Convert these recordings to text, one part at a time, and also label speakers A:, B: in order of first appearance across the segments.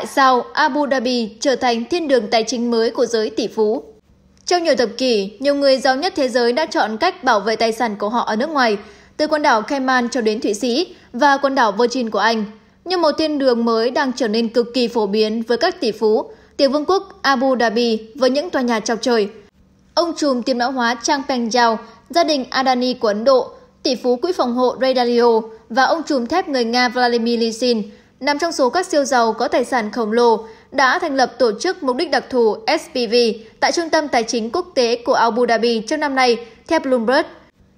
A: Tại sao Abu Dhabi trở thành thiên đường tài chính mới của giới tỷ phú? Trong nhiều thập kỷ, nhiều người giàu nhất thế giới đã chọn cách bảo vệ tài sản của họ ở nước ngoài, từ quần đảo Cayman cho đến Thụy Sĩ và quần đảo Virgin của Anh. Nhưng một thiên đường mới đang trở nên cực kỳ phổ biến với các tỷ phú, tiểu vương quốc Abu Dhabi với những tòa nhà chọc trời. Ông trùm tiềm não hóa Chang Peng Zhao, gia đình Adani của Ấn Độ, tỷ phú quỹ phòng hộ Ray Dalio và ông trùm thép người Nga Vladimir Lisin nằm trong số các siêu giàu có tài sản khổng lồ, đã thành lập tổ chức mục đích đặc thù SPV tại Trung tâm Tài chính Quốc tế của Abu Dhabi trong năm nay, theo Bloomberg.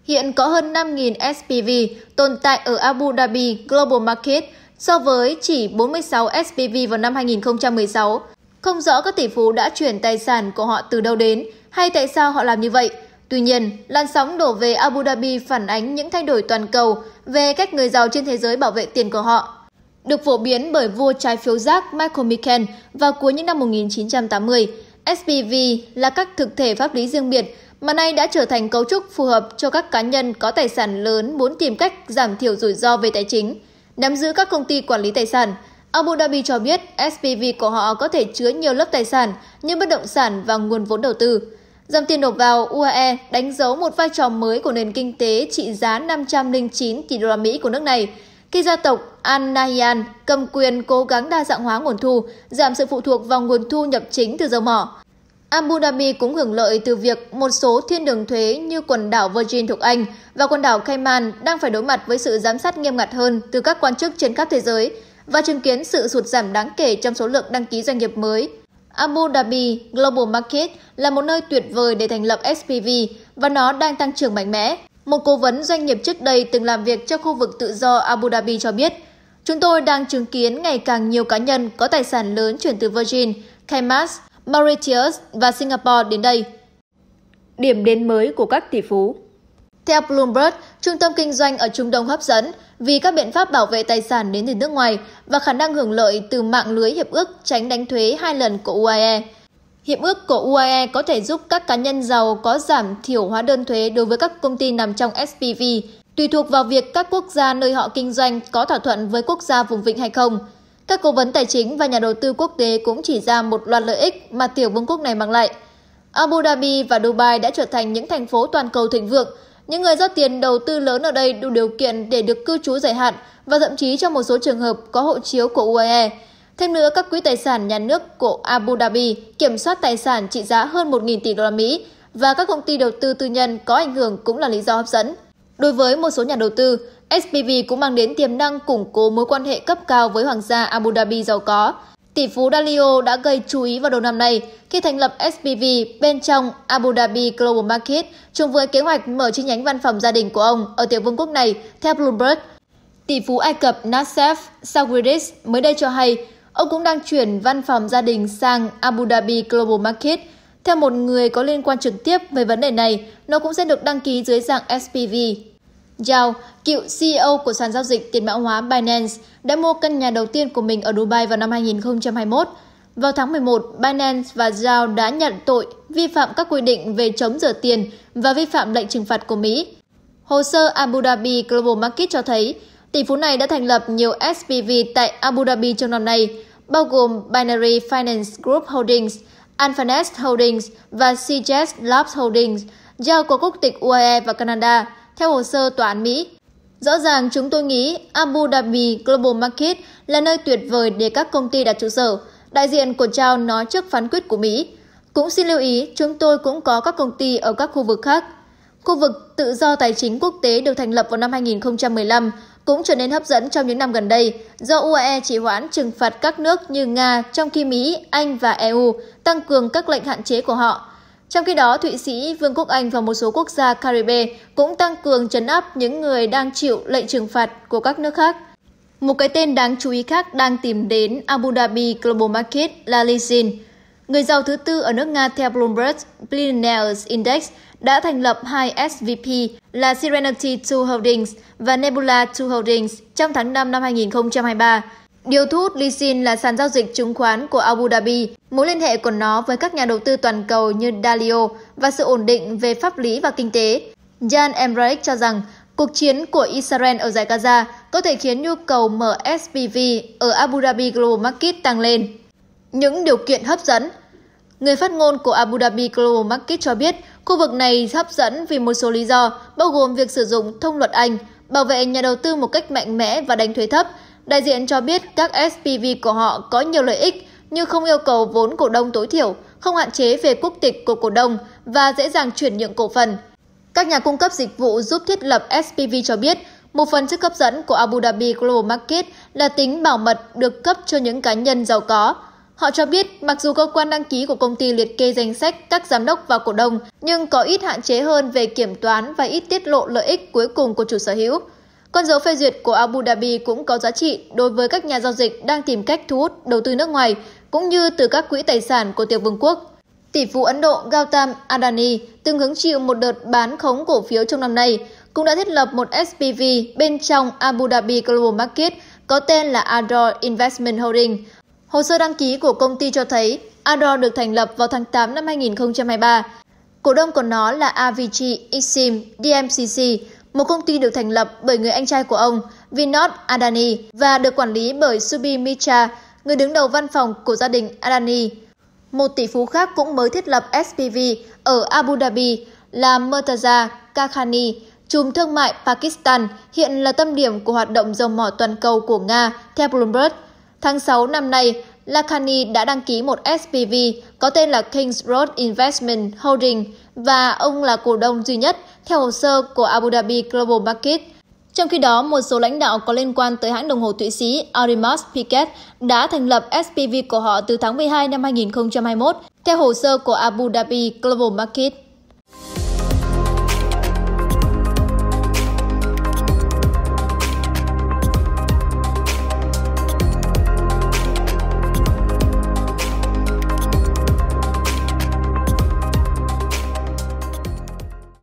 A: Hiện có hơn 5.000 SPV tồn tại ở Abu Dhabi Global Market so với chỉ 46 SPV vào năm 2016. Không rõ các tỷ phú đã chuyển tài sản của họ từ đâu đến hay tại sao họ làm như vậy. Tuy nhiên, làn sóng đổ về Abu Dhabi phản ánh những thay đổi toàn cầu về cách người giàu trên thế giới bảo vệ tiền của họ được phổ biến bởi vua trái phiếu rác Michael Meakin vào cuối những năm 1980, SPV là các thực thể pháp lý riêng biệt mà nay đã trở thành cấu trúc phù hợp cho các cá nhân có tài sản lớn muốn tìm cách giảm thiểu rủi ro về tài chính, nắm giữ các công ty quản lý tài sản. Abu Dhabi cho biết SPV của họ có thể chứa nhiều lớp tài sản như bất động sản và nguồn vốn đầu tư. Dòng tiền đổ vào UAE đánh dấu một vai trò mới của nền kinh tế trị giá 509 tỷ đô la Mỹ của nước này – khi gia tộc Al Nahyan cầm quyền cố gắng đa dạng hóa nguồn thu, giảm sự phụ thuộc vào nguồn thu nhập chính từ dầu mỏ. Abu Dhabi cũng hưởng lợi từ việc một số thiên đường thuế như quần đảo Virgin thuộc Anh và quần đảo Cayman đang phải đối mặt với sự giám sát nghiêm ngặt hơn từ các quan chức trên khắp thế giới và chứng kiến sự sụt giảm đáng kể trong số lượng đăng ký doanh nghiệp mới. Abu Dhabi Global Market là một nơi tuyệt vời để thành lập SPV và nó đang tăng trưởng mạnh mẽ. Một cố vấn doanh nghiệp trước đây từng làm việc cho khu vực tự do Abu Dhabi cho biết, chúng tôi đang chứng kiến ngày càng nhiều cá nhân có tài sản lớn chuyển từ Virgin, Cayman, Mauritius và Singapore đến đây. Điểm đến mới của các tỷ phú Theo Bloomberg, trung tâm kinh doanh ở Trung Đông hấp dẫn vì các biện pháp bảo vệ tài sản đến từ nước ngoài và khả năng hưởng lợi từ mạng lưới hiệp ước tránh đánh thuế hai lần của UAE – Hiệp ước của UAE có thể giúp các cá nhân giàu có giảm thiểu hóa đơn thuế đối với các công ty nằm trong SPV, tùy thuộc vào việc các quốc gia nơi họ kinh doanh có thỏa thuận với quốc gia vùng vịnh hay không. Các cố vấn tài chính và nhà đầu tư quốc tế cũng chỉ ra một loạt lợi ích mà tiểu vương quốc này mang lại. Abu Dhabi và Dubai đã trở thành những thành phố toàn cầu thịnh vượng. Những người rót tiền đầu tư lớn ở đây đủ điều kiện để được cư trú dài hạn và thậm chí trong một số trường hợp có hộ chiếu của UAE. Thêm nữa, các quỹ tài sản nhà nước của Abu Dhabi kiểm soát tài sản trị giá hơn 1.000 tỷ đô la Mỹ và các công ty đầu tư tư nhân có ảnh hưởng cũng là lý do hấp dẫn. Đối với một số nhà đầu tư, SPV cũng mang đến tiềm năng củng cố mối quan hệ cấp cao với hoàng gia Abu Dhabi giàu có. Tỷ phú Dalio đã gây chú ý vào đầu năm nay khi thành lập SPV bên trong Abu Dhabi Global Market chung với kế hoạch mở chi nhánh văn phòng gia đình của ông ở tiểu vương quốc này theo Bloomberg. Tỷ phú Ai Cập Nassef Sawiris mới đây cho hay Ông cũng đang chuyển văn phòng gia đình sang Abu Dhabi Global Market. Theo một người có liên quan trực tiếp về vấn đề này, nó cũng sẽ được đăng ký dưới dạng SPV. Zhao, cựu CEO của sàn giao dịch tiền mã hóa Binance, đã mua căn nhà đầu tiên của mình ở Dubai vào năm 2021. Vào tháng 11, Binance và Zhao đã nhận tội vi phạm các quy định về chống rửa tiền và vi phạm lệnh trừng phạt của Mỹ. Hồ sơ Abu Dhabi Global Market cho thấy Tỷ phú này đã thành lập nhiều SPV tại Abu Dhabi trong năm nay, bao gồm Binary Finance Group Holdings, Alphanest Holdings và CJS Labs Holdings, do có quốc tịch UAE và Canada, theo hồ sơ tòa án Mỹ. Rõ ràng chúng tôi nghĩ Abu Dhabi Global Market là nơi tuyệt vời để các công ty đặt trụ sở, đại diện của Trao nói trước phán quyết của Mỹ. Cũng xin lưu ý, chúng tôi cũng có các công ty ở các khu vực khác. Khu vực tự do tài chính quốc tế được thành lập vào năm 2015 cũng trở nên hấp dẫn trong những năm gần đây do UAE chỉ hoãn trừng phạt các nước như Nga, trong khi Mỹ, Anh và EU tăng cường các lệnh hạn chế của họ. Trong khi đó, Thụy Sĩ, Vương quốc Anh và một số quốc gia Caribe cũng tăng cường chấn áp những người đang chịu lệnh trừng phạt của các nước khác. Một cái tên đáng chú ý khác đang tìm đến Abu Dhabi Global Market là Lizin, Người giàu thứ tư ở nước Nga theo Bloomberg Billionaires Index đã thành lập hai SVP là Serenity 2 Holdings và Nebula 2 Holdings trong tháng 5 năm 2023. Điều thu hút Lysin là sàn giao dịch chứng khoán của Abu Dhabi, mối liên hệ của nó với các nhà đầu tư toàn cầu như Dalio và sự ổn định về pháp lý và kinh tế. Jan Emmerich cho rằng cuộc chiến của Israel ở giải Gaza có thể khiến nhu cầu mở SPV ở Abu Dhabi Global Market tăng lên. Những điều kiện hấp dẫn Người phát ngôn của Abu Dhabi Global Market cho biết khu vực này hấp dẫn vì một số lý do, bao gồm việc sử dụng thông luật Anh, bảo vệ nhà đầu tư một cách mạnh mẽ và đánh thuế thấp. Đại diện cho biết các SPV của họ có nhiều lợi ích như không yêu cầu vốn cổ đông tối thiểu, không hạn chế về quốc tịch của cổ đông và dễ dàng chuyển nhượng cổ phần. Các nhà cung cấp dịch vụ giúp thiết lập SPV cho biết một phần sức hấp dẫn của Abu Dhabi Global Market là tính bảo mật được cấp cho những cá nhân giàu có, Họ cho biết mặc dù cơ quan đăng ký của công ty liệt kê danh sách các giám đốc và cổ đông, nhưng có ít hạn chế hơn về kiểm toán và ít tiết lộ lợi ích cuối cùng của chủ sở hữu. Con dấu phê duyệt của Abu Dhabi cũng có giá trị đối với các nhà giao dịch đang tìm cách thu hút đầu tư nước ngoài, cũng như từ các quỹ tài sản của tiểu vương quốc. Tỷ phú Ấn Độ Gautam Adani từng hứng chịu một đợt bán khống cổ phiếu trong năm nay, cũng đã thiết lập một SPV bên trong Abu Dhabi Global Market có tên là Ador Investment Holding, Hồ sơ đăng ký của công ty cho thấy Ador được thành lập vào tháng 8 năm 2023. Cổ đông của nó là Avicii Exim DMCC, một công ty được thành lập bởi người anh trai của ông, Vinod Adani, và được quản lý bởi Subi Mitra, người đứng đầu văn phòng của gia đình Adani. Một tỷ phú khác cũng mới thiết lập SPV ở Abu Dhabi là Murtaza Kakhani, chùm thương mại Pakistan, hiện là tâm điểm của hoạt động dầu mỏ toàn cầu của Nga, theo Bloomberg – Tháng 6 năm nay, Lakani đã đăng ký một SPV có tên là Kings Road Investment Holding và ông là cổ đông duy nhất theo hồ sơ của Abu Dhabi Global Market. Trong khi đó, một số lãnh đạo có liên quan tới hãng đồng hồ Thụy Sĩ Audemars Piguet đã thành lập SPV của họ từ tháng 12 năm 2021 theo hồ sơ của Abu Dhabi Global Market.